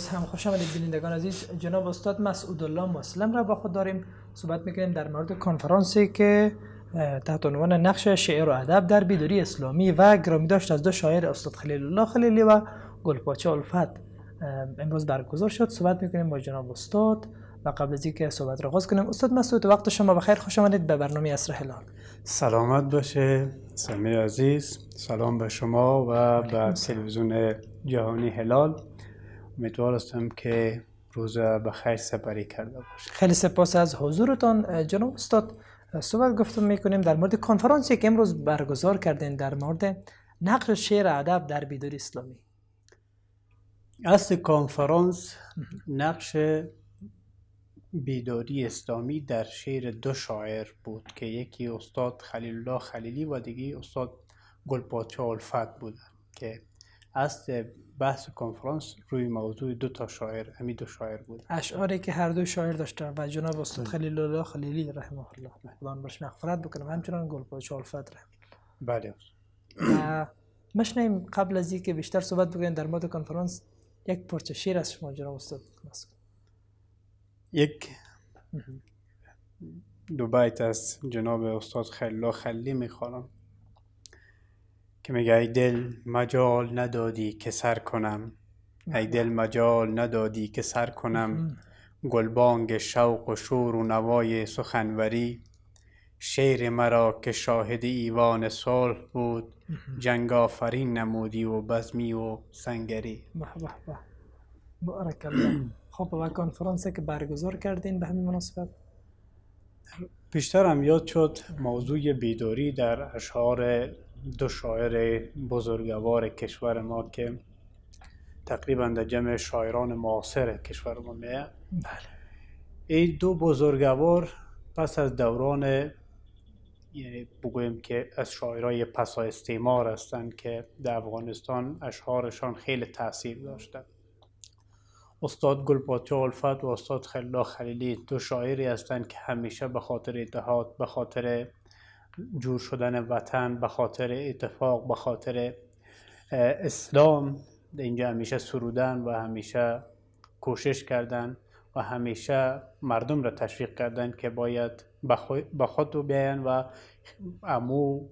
باز هم خوش آمدید بینندگان عزیز جناب استاد مسعود الله مسلم را با خود داریم صحبت میکنیم در مورد کنفرانسی که تحت عنوان نقش شعر و ادب در بیداری اسلامی و گرامی داشت از دو شاعر استاد خلیل الله خلیلی و گلپاچه الفت امروز برگزار شد صحبت میکنیم با جناب استاد و قبل از اینکه صحبت را آغاز کنیم استاد مسعود وقت شما بخیر خوش آمدید به برنامه اصر هلال سلامت باشه سمی عزیز سلام به شما و به تلویزیون جهانی هلال امیدوار هستم که روز به خیر سپری کرده باش. خیلی سپاس از حضورتان جناب استاد صحبت گفتم میکنیم در مورد کنفرانسی که امروز برگزار کردین در مورد نقش شعر ادب در بیداری اسلامی اصل کنفرانس نقش بیداری اسلامی در شعر دو شاعر بود که یکی استاد خلیل الله خلیلی و دیگه استاد گلپاچه الفت بودن که از بحث کنفرانس روی موضوع دو تا شاعر همین دو شاعر بود اشعاری که هر دو شاعر داشتن و جناب استاد بله. خلیل الله خلیلی رحمه الله خدا برش مغفرت بکنم همچنان گل پاچه الفت بله مشنیم قبل از اینکه بیشتر صحبت بکنیم در مورد کنفرانس یک پرچه شیر از شما جناب استاد یک دو بیت از جناب استاد خلیل الله خلیلی میخوانم که میگه ای دل مجال ندادی که سر کنم ای دل مجال ندادی که سر کنم گلبانگ شوق و شور و نوای سخنوری شعر مرا که شاهد ایوان صلح بود جنگ نمودی و بزمی و سنگری بارک الله خب و کنفرانس که برگزار کردین به همین مناسبت بیشتر هم یاد شد موضوع بیداری در اشعار دو شاعر بزرگوار کشور ما که تقریبا در جمع شاعران معاصر کشور ما میه بله. این دو بزرگوار پس از دوران یعنی بگویم که از شاعرای پسا استعمار هستند که در افغانستان اشعارشان خیلی تاثیر داشتند استاد گلپاتی الفت و استاد خلیلا خلیلی دو شاعری هستند که همیشه به خاطر اتحاد به خاطر جور شدن وطن به خاطر اتفاق به خاطر اسلام اینجا همیشه سرودن و همیشه کوشش کردن و همیشه مردم را تشویق کردن که باید به خود بیاین و امو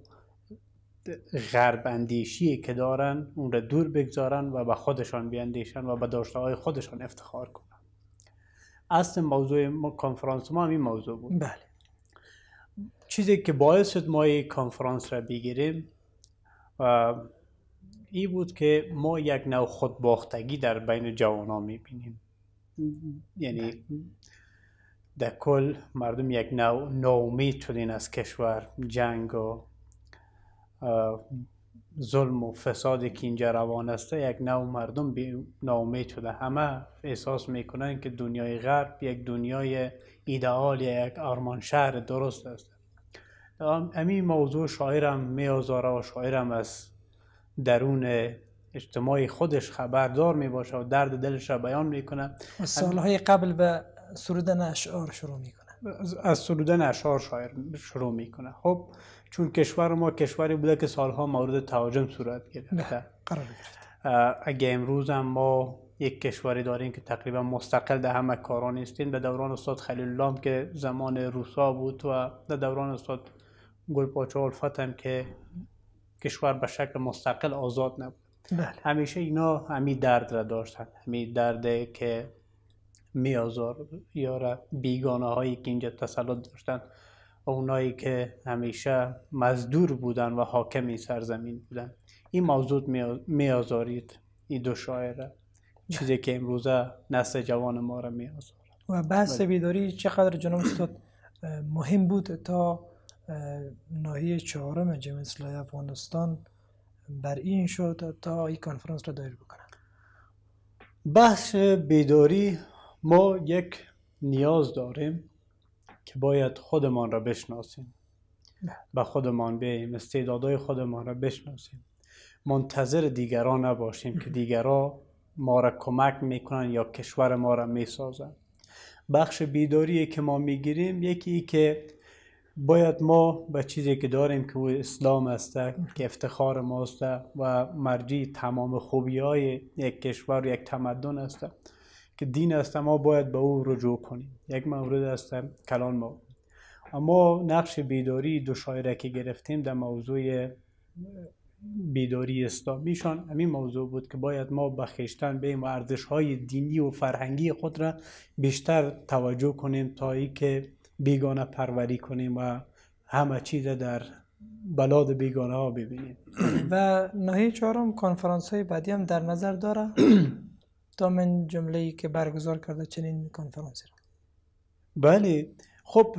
غرب اندیشی که دارن اون را دور بگذارن و به خودشان بیاندیشن و به داشته های خودشان افتخار کنن اصل موضوع کنفرانس ما همین موضوع بود بله چیزی که باعث شد ما این کنفرانس را بگیریم ای بود که ما یک نوع خودباختگی در بین جوانان میبینیم یعنی در کل مردم یک نوع ناامید شدین از کشور جنگ و ظلم و فسادی که اینجا روان است یک نوع مردم ناامید شده همه احساس میکنن که دنیای غرب یک دنیای ایدئال یک آرمان شهر درست است امی موضوع شاعرم میازاره و شاعرم از درون اجتماعی خودش خبردار می باشه و درد دلش را بیان میکنه سالهای قبل به سرودن اشعار شروع میکنه از سرودن اشعار شاعر شروع میکنه خب چون کشور ما کشوری بوده که سالها مورد تهاجم صورت گرفته بله، قرار اگه امروز هم ما یک کشوری داریم که تقریبا مستقل در همه کاران نیستیم در دوران استاد خلیل الله که زمان روسا بود و در دوران استاد گل پاچه الفت که کشور به شکل مستقل آزاد نبود بله. همیشه اینا همی درد را داشتن همی درد که می یا بیگانه هایی که اینجا تسلط داشتن اونایی که همیشه مزدور بودن و حاکم این سرزمین بودن این موضوع آزارید این دو شاعره چیزی که امروزه نسل جوان ما را آزارد و بحث بله. بیداری چقدر جناب مهم بود تا ناحیه چهارم جمعی افغانستان بر این شد تا این کنفرانس را دایر بکنن بحث بیداری ما یک نیاز داریم که باید خودمان را بشناسیم به خودمان بیاییم استعدادهای خودمان را بشناسیم منتظر دیگران نباشیم که دیگران ما را کمک میکنن یا کشور ما را میسازن بخش بیداری که ما میگیریم یکی که باید ما به چیزی که داریم که او اسلام است که افتخار است و مرجی تمام خوبی های یک کشور یک تمدن است که دین است ما باید به او رجوع کنیم یک مورد است کلان ما اما نقش بیداری دو شایره که گرفتیم در موضوع بیداری اسلامیشان همین موضوع بود که باید ما به خیشتن به و های دینی و فرهنگی خود را بیشتر توجه کنیم تا ای که بیگانه پروری کنیم و همه چیز در بلاد بیگانه ها ببینیم و نهی چهارم کنفرانس های بعدی هم در نظر داره تا من جمله ای که برگزار کرده چنین کنفرانسی را بله خب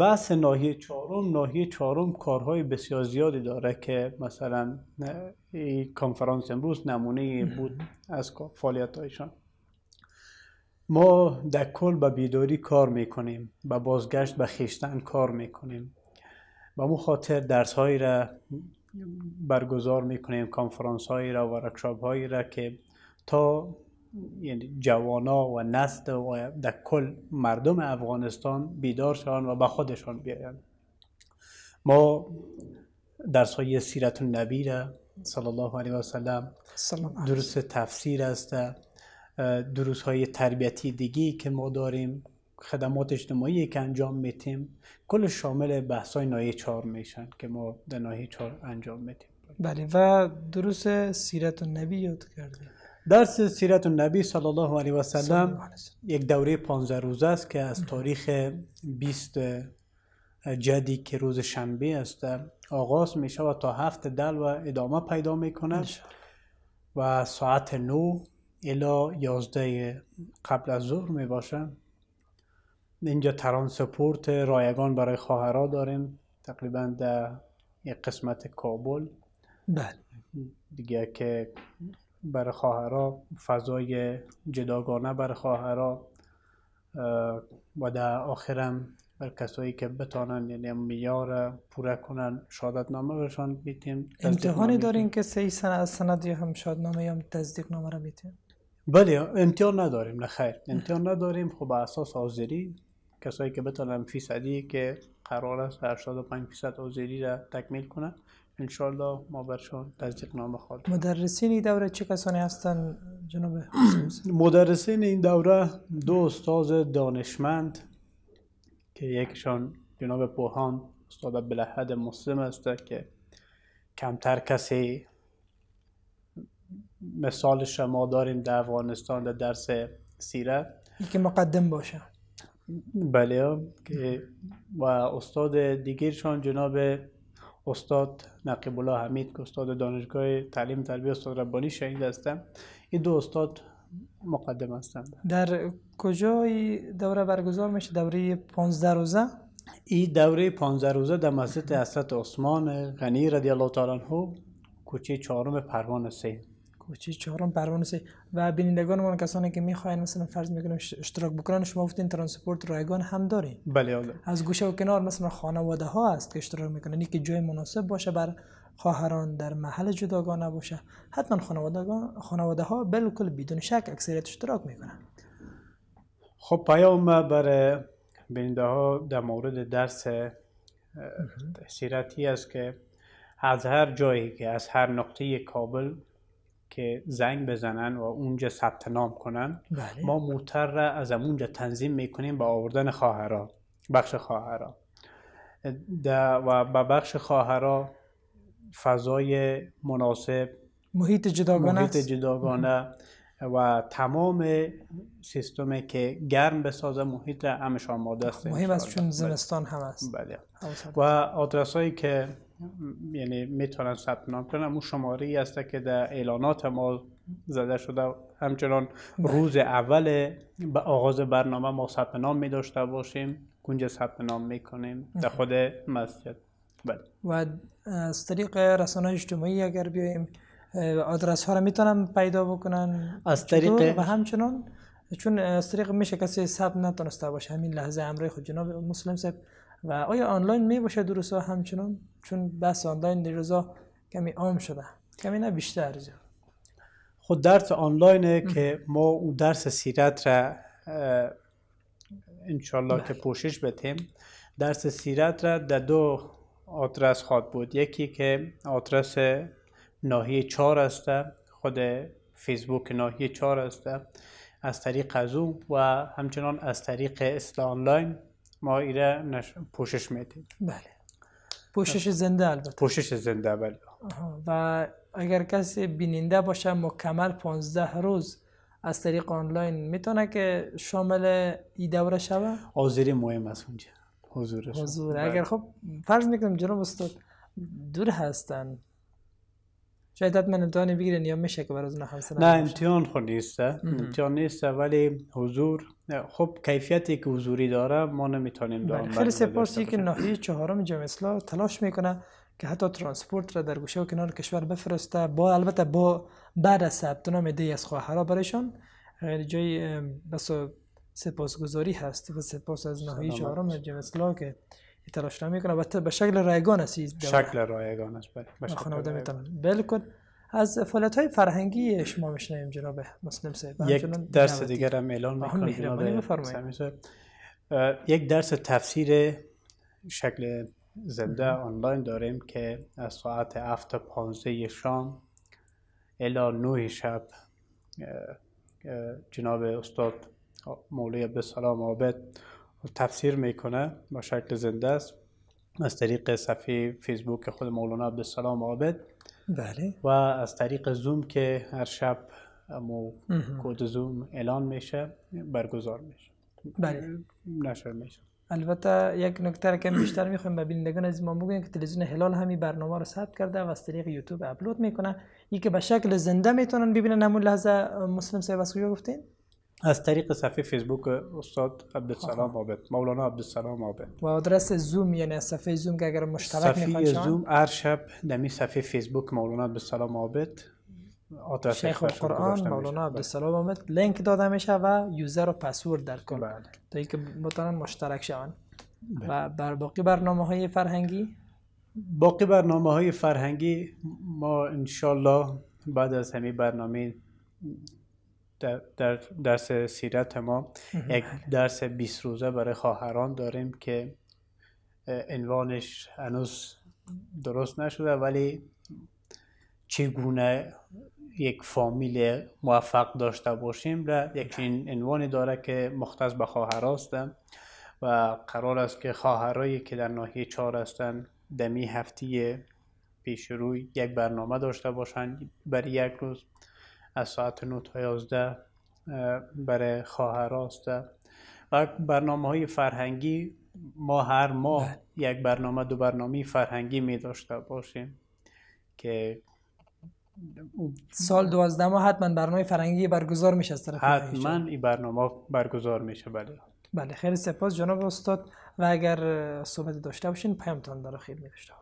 بحث ناحیه چهارم ناحیه چهارم کارهای بسیار زیادی داره که مثلا این کنفرانس امروز نمونه بود از فعالیت هایشان ما در کل به بیداری کار میکنیم به بازگشت به خیشتن کار میکنیم به مو خاطر درس هایی را برگزار میکنیم کانفرانس هایی را و ورکشاپ هایی را که تا یعنی جوانا و نسل و در کل مردم افغانستان بیدار شوند و به خودشان بیایند ما درس های سیرت النبی را صلی الله علیه و سلم درس تفسیر است دروس های تربیتی دیگی که ما داریم خدمات اجتماعی که انجام میتیم کل شامل بحث های نایه چهار میشن که ما در نایه چهار انجام میتیم بله و دروس سیرت النبی یاد کردیم درس سیرت النبی صلی الله علیه و سلم یک دوره 15 روزه است که از تاریخ 20 جدی که روز شنبه است آغاز میشه و تا هفت دل و ادامه پیدا میکنه و ساعت 9 الا یازده قبل از ظهر می باشم اینجا ترانسپورت رایگان برای خواهرها داریم تقریبا در یک قسمت کابل بله دیگه که برای خواهرها فضای جداگانه برای خواهرها و در آخرم بر کسایی که بتانن یعنی میار پوره کنن شهادت نامه برشان بیتیم امتحانی دارین که سه سنه از سند یا هم شهادت نامه یا تزدیق نامه را بیتیم بله امتیان نداریم نه خیر امتیار نداریم خب به اساس حاضری کسایی که بتونن فیصدی که قرار است 85 فیصد حاضری را تکمیل کنند انشالله ما برشان تصدیق نامه خواهد مدرسین این دوره چه کسانی هستند جناب مدرسین این دوره دو استاد دانشمند که یکشان جناب پوهان استاد بلحد مسلم است که کمتر کسی مثال شما داریم در افغانستان در درس سیره که مقدم باشه بله که و استاد دیگرشان جناب استاد نقیب الله حمید که استاد دانشگاه تعلیم تربیه استاد ربانی شهید هستم این دو استاد مقدم هستند در کجای دوره برگزار میشه دوره 15 روزه این دوره 15 روزه در مسجد حضرت عثمان غنی رضی الله تعالی عنه کوچه چهارم پروان سه کوچه چهارم پروانه سه و بینندگان ما کسانی که میخواین مثلا فرض میکنیم اشتراک بکنن شما گفتین ترانسپورت رایگان هم دارین بله آده. از گوشه و کنار مثلا خانواده ها است که اشتراک میکنن اینکه جای مناسب باشه بر خواهران در محل جداگانه باشه حتما خانواده, ها بالکل بدون شک اکثریت اشتراک میکنن خب پیام برای بینده ها در مورد درس سیرتی است که از هر جایی که از هر نقطه کابل که زنگ بزنن و اونجا ثبت نام کنن بله. ما موتر را از اونجا تنظیم میکنیم با آوردن خواهرا بخش خواهرا و با بخش خواهرا فضای مناسب محیط جداگانه محیط جداگانه و تمام سیستمی که گرم بسازه محیط همش آماده است مهم است چون زمستان هم است بله و آدرس که یعنی میتونن ثبت نام کنن اون شماره ای هست که در اعلانات ما زده شده همچنان روز اول به آغاز برنامه ما ثبت نام می داشته باشیم اونجا ثبت نام میکنیم در خود مسجد بله و از طریق رسانه اجتماعی اگر بیایم آدرس ها رو میتونم پیدا بکنن از طریق و همچنان چون از طریق میشه کسی ثبت نتونسته باشه همین لحظه امرای خود جناب مسلم صاحب و آیا آنلاین می باشه درست ها همچنان چون بس آنلاین دیروزا کمی عام شده کمی نه بیشتر زیاد خود درس آنلاینه که ما اون درس سیرت را انشالله که بله. پوشش بتیم درس سیرت را در دو آدرس خواد بود یکی که آدرس ناحیه چهار است خود فیسبوک ناحیه چهار است از طریق از و همچنان از طریق اسل آنلاین ما ایره نش... پوشش میدیم بله پوشش زنده البته پوشش زنده بله و اگر کسی بیننده باشه مکمل 15 روز از طریق آنلاین میتونه که شامل ای دوره شوه حاضری مهم است اونجا حضور حضور بله. اگر خب فرض میکنم جناب استاد دور هستن شاید حتما امتحان بگیرن یا میشه که بر نه همسر نه امتحان خود نیست امتحان ولی حضور خب کیفیتی که حضوری داره ما نمیتونیم بله، دارم خیلی سپاسی که ناحیه چهارم جمع اصلاح تلاش میکنه که حتی ترانسپورت را در گوشه و کنار کشور بفرسته با البته با بعد از ثبت نام دی از خواهرها برایشان یعنی جای بس سپاسگزاری هست و سپاس از ناحیه چهارم جمع که تلاش میکنه البته به شکل بله. رایگان است شکل رایگان است بله بالکل از فعالیت های فرهنگی شما می شنویم جناب مسلم صاحب یک درس دیگر هم اعلان میکنم بله، یک درس تفسیر شکل زنده آنلاین داریم که از ساعت 7 تا 15 شام الی 9 شب جناب استاد مولوی عبدالسلام عابد تفسیر میکنه با شکل زنده است از طریق صفحه فیسبوک خود مولانا عبدالسلام عابد بله و از طریق زوم که هر شب مو کد زوم اعلان میشه برگزار میشه بله نشر میشه البته یک نکته را که بیشتر میخوایم به بینندگان از ما بگویم که تلویزیون هلال همی برنامه رو ثبت کرده و از طریق یوتیوب اپلود میکنه یکی که به شکل زنده میتونن ببینن همون لحظه مسلم صاحب از کجا گفتین از طریق صفحه فیسبوک استاد عبدالسلام عابد مولانا عبدالسلام عابد و آدرس زوم یعنی صفحه زوم که اگر مشترک میخواید صفحه زوم هر شب نمی صفحه فیسبوک مولانا عبدالسلام عابد آدرس شیخ القرآن مولانا عبدالسلام عابد لینک داده میشه و یوزر و پسورد در کن بله. تا اینکه مشترک شوند بله. و بر باقی برنامه های فرهنگی باقی برنامه های فرهنگی ما انشالله بعد از همین برنامه در, در درس سیرت ما یک بله. درس 20 روزه برای خواهران داریم که عنوانش هنوز درست نشده ولی چگونه یک فامیل موفق داشته باشیم را یک بله. این عنوانی داره که مختص به خواهر و قرار است که خواهرایی که در ناحیه چهار هستند دمی هفته پیش روی یک برنامه داشته باشند برای یک روز از ساعت 9 تا 11 برای خواهراست و برنامه های فرهنگی ما هر ماه بله. یک برنامه دو برنامه فرهنگی می داشته باشیم که سال دوازده ما حتما برنامه فرهنگی برگزار میشه از طرف حتما این برنامه برگزار میشه بله بله خیلی سپاس جناب استاد و اگر صحبت داشته باشین پیامتان در خیر می باشین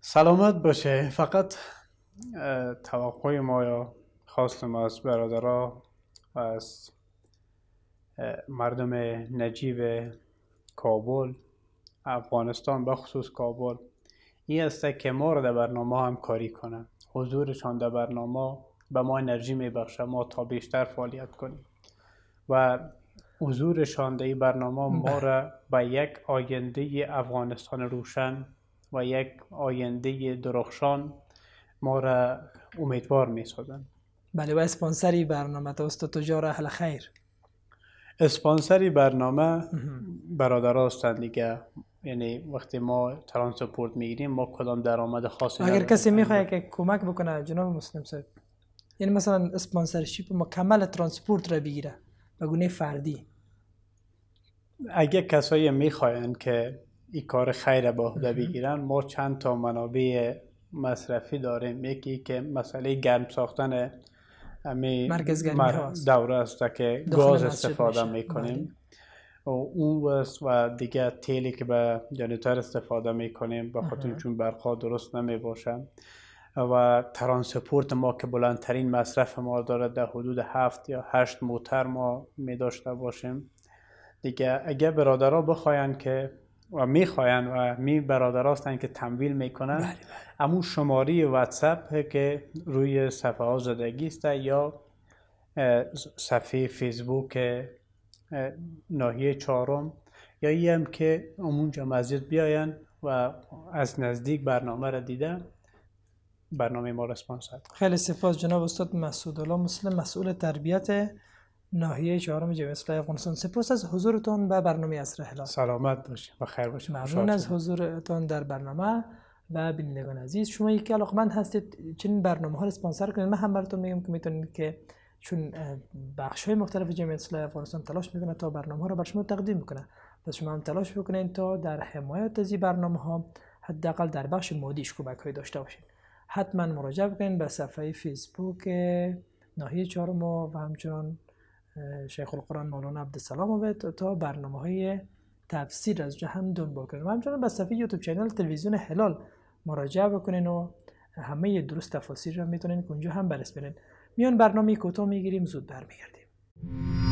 سلامت باشه فقط توقع ما یا خواست ما از برادرها و از مردم نجیب کابل افغانستان به خصوص کابل این است که ما را در برنامه کاری کنند حضورشان در برنامه به ما انرژی بخشه ما تا بیشتر فعالیت کنیم و حضورشان در این برنامه ما را به یک آینده افغانستان روشن و یک آینده درخشان ما را امیدوار می سازند بله و اسپانسری برنامه تا تجار اهل خیر اسپانسری برنامه برادر هستند دیگه یعنی وقتی ما ترانسپورت میگیریم ما کدام درآمد خاصی اگر کسی میخواد که کمک بکنه جناب مسلم صاحب یعنی مثلا اسپانسرشیپ مکمل ترانسپورت را بگیره به گونه فردی اگه کسایی میخواین که این کار خیر به بگیرن ما چند تا منابع مصرفی داریم یکی که مسئله گرم ساختن امی دوره است که گاز استفاده میکنیم بله. و اون و دیگه تیلی که به جنیتر استفاده میکنیم به خاطر چون ها درست نمی و ترانسپورت ما که بلندترین مصرف ما دارد در حدود هفت یا هشت موتر ما می داشته باشیم دیگه اگه برادرها بخواین که و میخواین و می برادر هستن که تمویل میکنن بله، بله. اما شماره شماری واتساپ که روی صفحه ها زدگی است یا صفحه فیسبوک ناحیه چهارم یا یه هم که اونجا مسجد بیاین و از نزدیک برنامه را دیدن برنامه ما را کرد. خیلی سپاس جناب استاد مسعود الله مسلم مسئول تربیت ناحیه چهارم جمعیت اصلاح افغانستان سپاس از حضورتون به برنامه اصر هلال سلامت باشید و خیر باشید ممنون از حضورتون در برنامه و بینندگان عزیز شما یکی علاقمند هستید چنین برنامه ها رو اسپانسر کنید من هم براتون میگم که میتونید که چون بخش های مختلف جمعیت اصلاح افغانستان تلاش میکنه تا برنامه ها رو بر شما تقدیم کنه پس شما هم تلاش بکنید تا در حمایت از این برنامه ها حداقل در بخش مادیش کمک داشته باشید حتما مراجعه بکنید به صفحه فیسبوک ناحیه چهارم و همچنان شیخ القرآن مولانا عبدالسلام آبد تا برنامه های تفسیر از جهنم هم دنبال کنید و همچنان به صفحه یوتیوب چینل تلویزیون هلال مراجعه بکنین و همه درست تفاسیر را میتونین که اونجا هم برس برین میان برنامه کوتاه میگیریم زود برمیگردیم